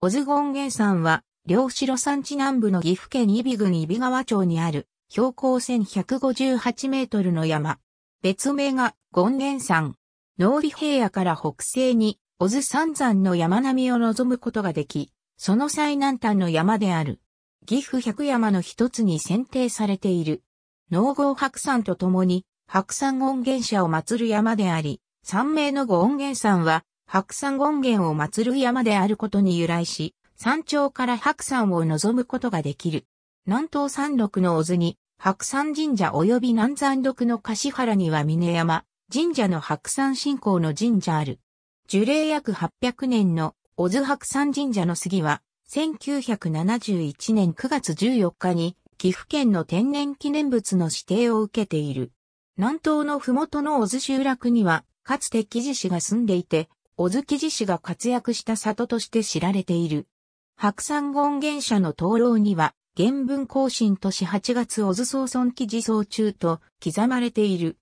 オズゴンン山は、両城山地南部の岐阜県揖斐郡揖斐川町にある、標高1158メートルの山。別名が、ゴンン山。農美平野から北西に、オズ三山の山並みを望むことができ、その最南端の山である。岐阜百山の一つに選定されている。農豪白山と共に、白山権現社を祀る山であり、三名の御恩源山は、白山権現を祀る山であることに由来し、山頂から白山を望むことができる。南東山麓の小津に、白山神社及び南山麓の柏原には峰山、神社の白山信仰の神社ある。樹齢約800年の小津白山神社の杉は、1971年9月14日に、岐阜県の天然記念物の指定を受けている。南東の麓の小津集落には、かつて木地氏が住んでいて、小月寺氏が活躍した里として知られている。白山権現社の灯籠には、原文更新年8月小津総村記事総中と刻まれている。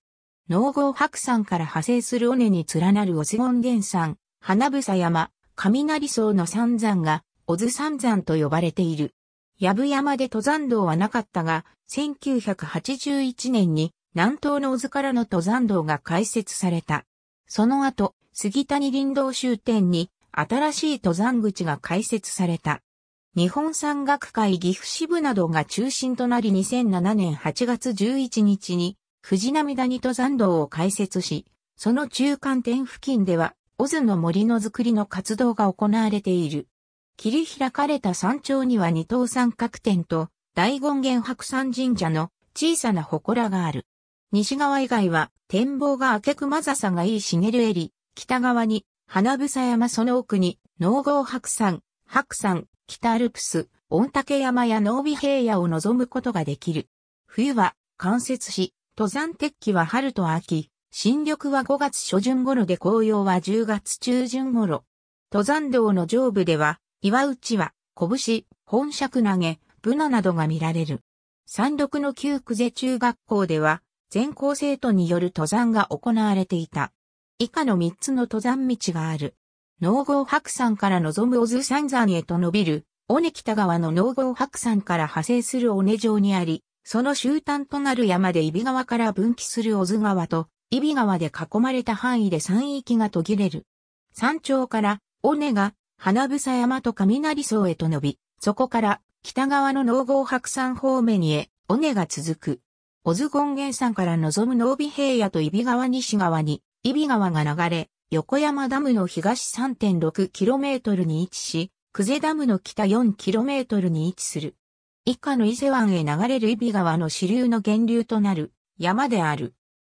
農号白山から派生する尾根に連なる小津権現山、花房山、雷層の三山が、小津三山と呼ばれている。やぶ山で登山道はなかったが、1981年に南東の小津からの登山道が開設された。その後、杉谷林道終点に新しい登山口が開設された。日本山岳会岐阜支部などが中心となり2007年8月11日に藤波谷登山道を開設し、その中間点付近では、オズの森の作りの活動が行われている。切り開かれた山頂には二等三角点と、大権現白山神社の小さな祠がある。西側以外は展望が明け熊笹がいい茂る襟、北側に花房山その奥に農郷白山、白山、北アルプス、御嶽山や農美平野を望むことができる。冬は間接し、登山鉄器は春と秋、新緑は5月初旬頃で紅葉は10月中旬頃。登山道の上部では、岩内は、拳、本尺投げ、ブナなどが見られる。山麓の旧久世中学校では、全校生徒による登山が行われていた。以下の3つの登山道がある。農郷白山から望む小津山山へと伸びる、尾根北側の農郷白山から派生する尾根城にあり、その終端となる山で揖斐川から分岐する小津川と、揖斐川で囲まれた範囲で山域が途切れる。山頂から尾根が花房山と雷荘へと伸び、そこから北側の農郷白山方面へ尾根が続く。オズゴン原山から望む濃尾平野と伊比川西側に、伊比川が流れ、横山ダムの東 3.6km に位置し、久世ダムの北 4km に位置する。以下の伊勢湾へ流れる伊比川の支流の源流となる山である。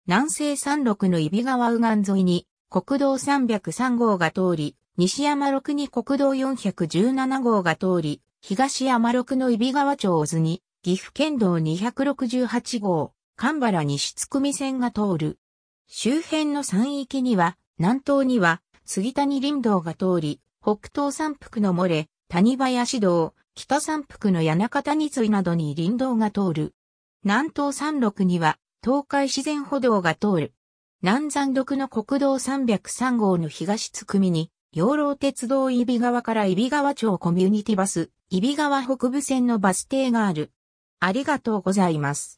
南西山麓の伊比川右岸沿いに国道303号が通り、西山麓に国道417号が通り、東山麓の伊比川町小津に岐阜県道268号、神原西津組線が通る。周辺の山域には、南東には杉谷林道が通り、北東山腹の漏れ、谷林道、北山腹の谷中谷いなどに林道が通る。南東山麓には東海自然歩道が通る。南山麓の国道303号の東津組に、養老鉄道伊比川から伊比川町コミュニティバス、伊比川北部線のバス停がある。ありがとうございます。